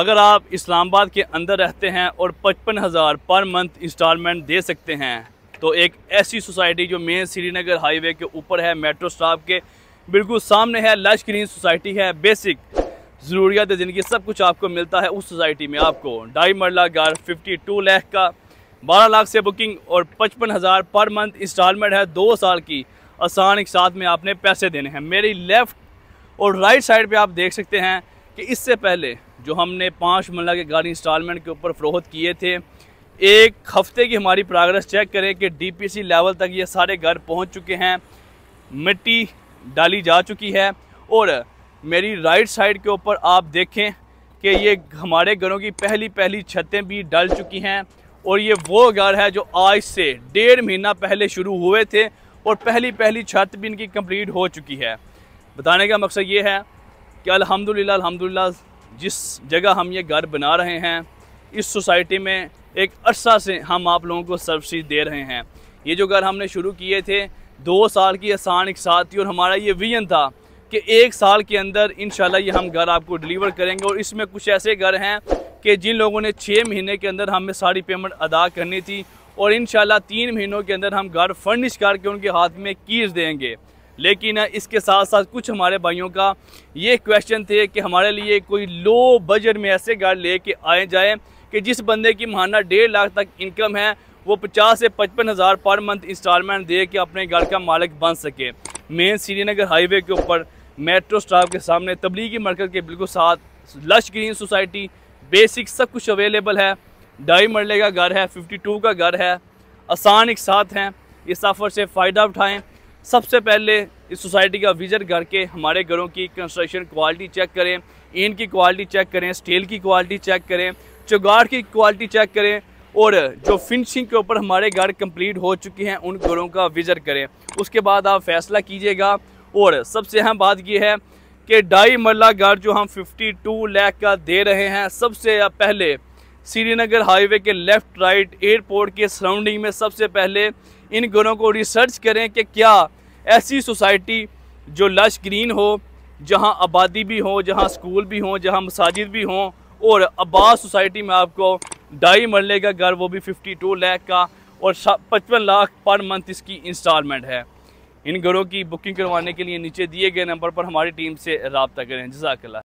अगर आप इस्लामाबाद के अंदर रहते हैं और पचपन हज़ार पर मंथ इंस्टॉलमेंट दे सकते हैं तो एक ऐसी सोसाइटी जो मेन श्रीनगर हाईवे के ऊपर है मेट्रो स्टाफ के बिल्कुल सामने है लश ग्रीन सोसाइटी है बेसिक ज़रूरियात ज़िंदगी सब कुछ आपको मिलता है उस सोसाइटी में आपको ढाई मरला घर फिफ्टी टू लैख का बारह लाख से बुकिंग और पचपन हज़ार पर मंथ इंस्टॉलमेंट है दो साल की आसान एक साथ में आपने पैसे देने हैं मेरी लेफ़्ट और राइट साइड पे आप देख सकते हैं कि इससे पहले जो हमने पाँच मल्ला के गाड़ी इंस्टॉलमेंट के ऊपर फ़रोहत किए थे एक हफ़्ते की हमारी प्रोग्रेस चेक करें कि डी लेवल तक ये सारे घर पहुँच चुके हैं मिट्टी डाली जा चुकी है और मेरी राइट साइड के ऊपर आप देखें कि ये हमारे घरों की पहली पहली छतें भी डल चुकी हैं और ये वो घर है जो आज से डेढ़ महीना पहले शुरू हुए थे और पहली पहली छत भी इनकी कंप्लीट हो चुकी है बताने का मकसद ये है कि अल्हम्दुलिल्लाह अल्हम्दुलिल्लाह जिस जगह हम ये घर बना रहे हैं इस सोसाइटी में एक अरसा से हम आप लोगों को सर्विस दे रहे हैं ये जो घर हमने शुरू किए थे दो साल की आसान एक साथ थी और हमारा ये विजन था कि एक साल के अंदर इन ये हम घर आपको डिलीवर करेंगे और इसमें कुछ ऐसे घर हैं कि जिन लोगों ने छः महीने के अंदर हमें सारी पेमेंट अदा करनी थी और इन तीन महीनों के अंदर हम घर फर्निश करके उनके हाथ में कीज देंगे लेकिन इसके साथ साथ कुछ हमारे भाइयों का ये क्वेश्चन थे कि हमारे लिए कोई लो बजट में ऐसे गाड़ी कर आए जाए कि जिस बंदे की महाना डेढ़ लाख तक इनकम है वो पचास से पचपन हज़ार पर मंथ इंस्टॉलमेंट दे के अपने घर का मालिक बन सके मेन श्रीनगर हाईवे के ऊपर मेट्रो स्टाफ के सामने तबलीगी मरकज के बिल्कुल साथ लश ग्रीन सोसाइटी बेसिक सब कुछ अवेलेबल है ढाई मरले का घर है 52 का घर है आसान एक साथ हैं इस सफ़र से फ़ायदा उठाएं सबसे पहले इस सोसाइटी का विज़िट करके हमारे घरों की कंस्ट्रक्शन क्वालिटी चेक करें ईंट की क्वालिटी चेक करें स्टील की क्वालिटी चेक करें चौगाड़ की क्वालिटी चेक करें और जो फिनिशिंग के ऊपर हमारे घर कंप्लीट हो चुके हैं उन घरों का विज़िट करें उसके बाद आप फैसला कीजिएगा और सबसे अहम बात यह है कि ढाई मरला घर जो हम 52 लाख का दे रहे हैं सबसे पहले श्रीनगर हाईवे के लेफ्ट राइट एयरपोर्ट के सराउंडिंग में सबसे पहले इन घरों को रिसर्च करें कि क्या ऐसी सोसाइटी जो लश ग्रीन हो जहां आबादी भी हो जहां स्कूल भी हो जहां मसाजिद भी हों और अब्बास सोसाइटी में आपको ढाई मरले का घर वो भी 52 लैख का और पचपन लाख पर मंथ इसकी इंस्टॉलमेंट है इन घरों की बुकिंग करवाने के लिए नीचे दिए गए नंबर पर हमारी टीम से रबता करें जजाकला